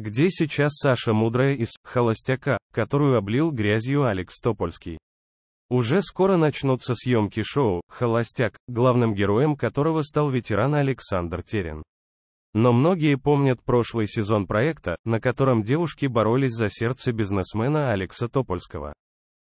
Где сейчас Саша Мудрая из «Холостяка», которую облил грязью Алекс Топольский? Уже скоро начнутся съемки шоу «Холостяк», главным героем которого стал ветеран Александр Терин. Но многие помнят прошлый сезон проекта, на котором девушки боролись за сердце бизнесмена Алекса Топольского.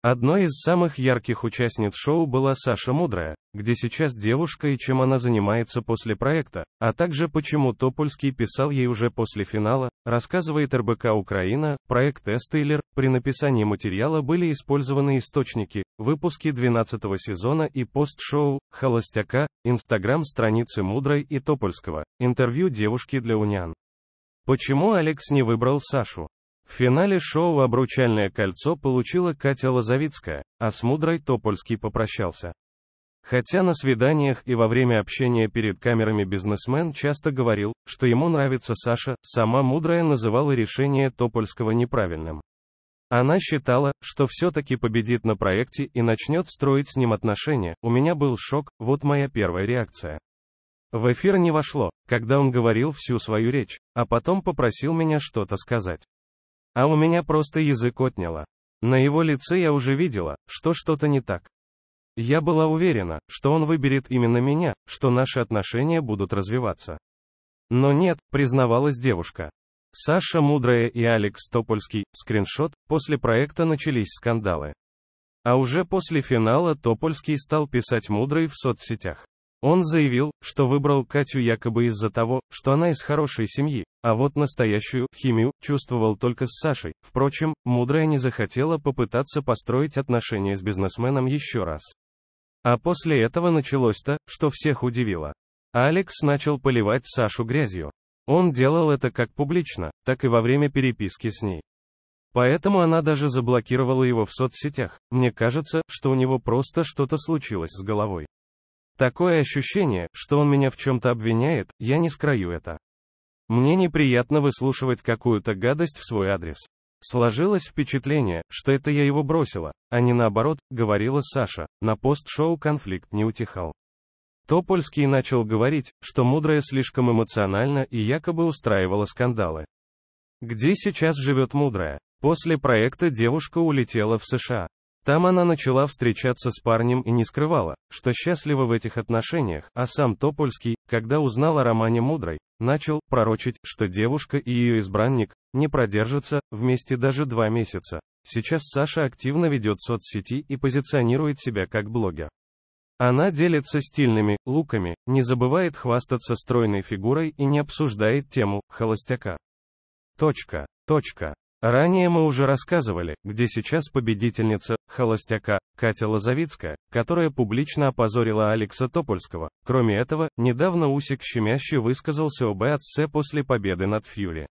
Одной из самых ярких участниц шоу была Саша Мудрая, где сейчас девушка и чем она занимается после проекта, а также почему Топольский писал ей уже после финала, рассказывает РБК Украина, проект Эстейлер, при написании материала были использованы источники, выпуски 12 сезона и пост-шоу, холостяка, инстаграм-страницы Мудрой и Топольского, интервью девушки для Униан. Почему Алекс не выбрал Сашу? В финале шоу «Обручальное кольцо» получила Катя Лозовицкая, а с мудрой Топольский попрощался. Хотя на свиданиях и во время общения перед камерами бизнесмен часто говорил, что ему нравится Саша, сама мудрая называла решение Топольского неправильным. Она считала, что все-таки победит на проекте и начнет строить с ним отношения. У меня был шок, вот моя первая реакция. В эфир не вошло, когда он говорил всю свою речь, а потом попросил меня что-то сказать. А у меня просто язык отняло. На его лице я уже видела, что что-то не так. Я была уверена, что он выберет именно меня, что наши отношения будут развиваться. Но нет, признавалась девушка. Саша Мудрая и Алекс Топольский, скриншот, после проекта начались скандалы. А уже после финала Топольский стал писать мудрый в соцсетях. Он заявил, что выбрал Катю якобы из-за того, что она из хорошей семьи, а вот настоящую химию чувствовал только с Сашей. Впрочем, мудрая не захотела попытаться построить отношения с бизнесменом еще раз. А после этого началось то, что всех удивило. Алекс начал поливать Сашу грязью. Он делал это как публично, так и во время переписки с ней. Поэтому она даже заблокировала его в соцсетях. Мне кажется, что у него просто что-то случилось с головой. Такое ощущение, что он меня в чем-то обвиняет, я не скрою это. Мне неприятно выслушивать какую-то гадость в свой адрес. Сложилось впечатление, что это я его бросила, а не наоборот, говорила Саша. На пост-шоу конфликт не утихал. Топольский начал говорить, что мудрая слишком эмоционально и якобы устраивала скандалы. Где сейчас живет мудрая? После проекта девушка улетела в США. Там она начала встречаться с парнем и не скрывала, что счастлива в этих отношениях, а сам Топольский, когда узнал о романе Мудрой, начал пророчить, что девушка и ее избранник не продержатся вместе даже два месяца. Сейчас Саша активно ведет соцсети и позиционирует себя как блогер. Она делится стильными луками, не забывает хвастаться стройной фигурой и не обсуждает тему холостяка. Точка. Точка. Ранее мы уже рассказывали, где сейчас победительница «Холостяка» Катя Лозовицкая, которая публично опозорила Алекса Топольского. Кроме этого, недавно Усик щемяще высказался об отце после победы над Фьюри.